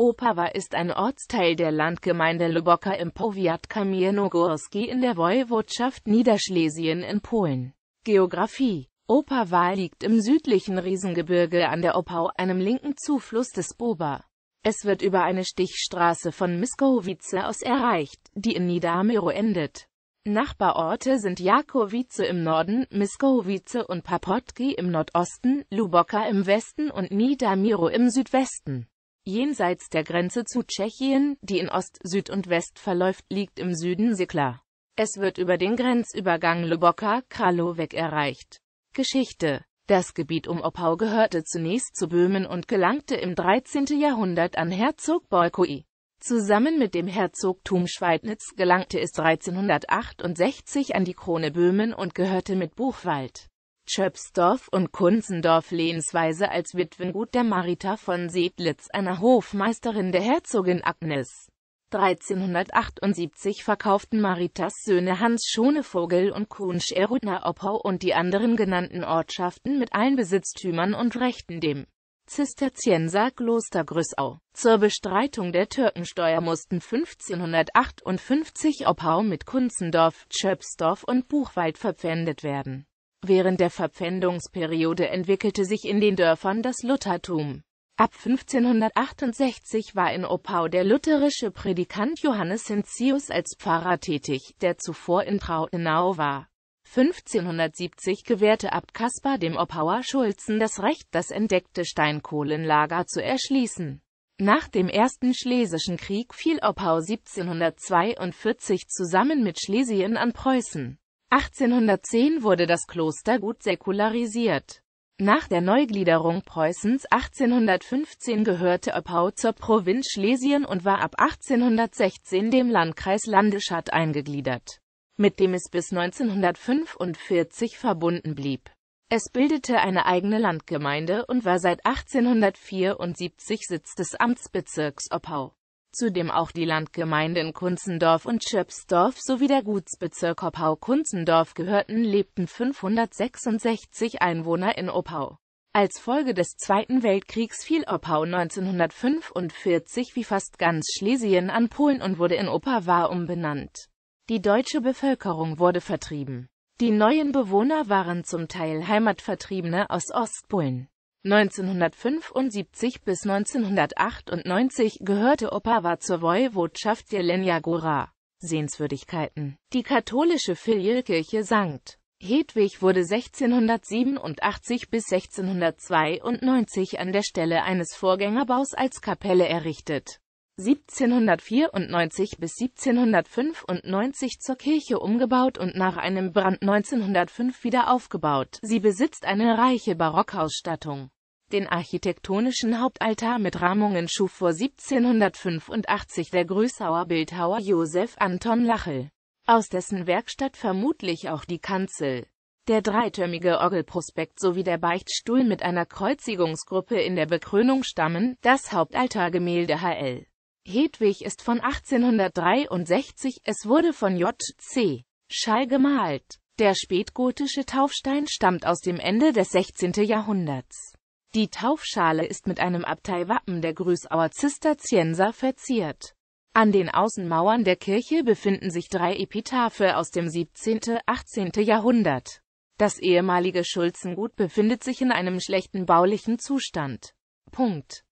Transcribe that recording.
Opava ist ein Ortsteil der Landgemeinde Luboka im Powiat Kamienogorski in der Woiwodschaft Niederschlesien in Polen. Geografie Opawa liegt im südlichen Riesengebirge an der Opau, einem linken Zufluss des Boba. Es wird über eine Stichstraße von Miskowice aus erreicht, die in Nidamiro endet. Nachbarorte sind Jakowice im Norden, Miskowice und Papotki im Nordosten, Luboka im Westen und Nidamiro im Südwesten. Jenseits der Grenze zu Tschechien, die in Ost, Süd und West verläuft, liegt im Süden Sikla. Es wird über den Grenzübergang Luboka Kralowek erreicht. Geschichte Das Gebiet um Opau gehörte zunächst zu Böhmen und gelangte im 13. Jahrhundert an Herzog Boykoi. Zusammen mit dem Herzogtum Schweidnitz gelangte es 1368 an die Krone Böhmen und gehörte mit Buchwald Schöpsdorf und Kunzendorf Lehnsweise als Witwengut der Marita von Sedlitz, einer Hofmeisterin der Herzogin Agnes. 1378 verkauften Maritas Söhne Hans Schonevogel und Kunsch Erudner Oppau und die anderen genannten Ortschaften mit allen Besitztümern und Rechten dem Zisterzienser Kloster Grüssau. Zur Bestreitung der Türkensteuer mussten 1558 Oppau mit Kunzendorf, Schöpsdorf und Buchwald verpfändet werden Während der Verpfändungsperiode entwickelte sich in den Dörfern das Luthertum. Ab 1568 war in Oppau der lutherische Predikant Johannes Hintzius als Pfarrer tätig, der zuvor in Trautenau war. 1570 gewährte Abt Kaspar dem Oppauer Schulzen das Recht, das entdeckte Steinkohlenlager zu erschließen. Nach dem Ersten Schlesischen Krieg fiel Oppau 1742 zusammen mit Schlesien an Preußen. 1810 wurde das Klostergut säkularisiert. Nach der Neugliederung Preußens 1815 gehörte Oppau zur Provinz Schlesien und war ab 1816 dem Landkreis Landesstadt eingegliedert, mit dem es bis 1945 verbunden blieb. Es bildete eine eigene Landgemeinde und war seit 1874 Sitz des Amtsbezirks Oppau zudem auch die Landgemeinden Kunzendorf und Schöpsdorf sowie der Gutsbezirk Oppau-Kunzendorf gehörten, lebten 566 Einwohner in Oppau. Als Folge des Zweiten Weltkriegs fiel Oppau 1945 wie fast ganz Schlesien an Polen und wurde in Opava umbenannt. Die deutsche Bevölkerung wurde vertrieben. Die neuen Bewohner waren zum Teil Heimatvertriebene aus Ostpolen. 1975 bis 1998 gehörte Opava zur Woiwodschaft Jelenia Góra. Sehenswürdigkeiten Die katholische Filialkirche St. Hedwig wurde 1687 bis 1692 an der Stelle eines Vorgängerbaus als Kapelle errichtet 1794 bis 1795 zur Kirche umgebaut und nach einem Brand 1905 wieder aufgebaut. Sie besitzt eine reiche Barockausstattung. Den architektonischen Hauptaltar mit Rahmungen schuf vor 1785 der Grüßauer Bildhauer Josef Anton Lachel, aus dessen Werkstatt vermutlich auch die Kanzel, der dreitürmige Orgelprospekt sowie der Beichtstuhl mit einer Kreuzigungsgruppe in der Bekrönung stammen, das Hauptaltargemälde Hl. Hedwig ist von 1863, es wurde von J.C. Schall gemalt. Der spätgotische Taufstein stammt aus dem Ende des 16. Jahrhunderts. Die Taufschale ist mit einem Abteiwappen der Grüßauer Zisterzienser verziert. An den Außenmauern der Kirche befinden sich drei Epitaphe aus dem 17. 18. Jahrhundert. Das ehemalige Schulzengut befindet sich in einem schlechten baulichen Zustand. Punkt.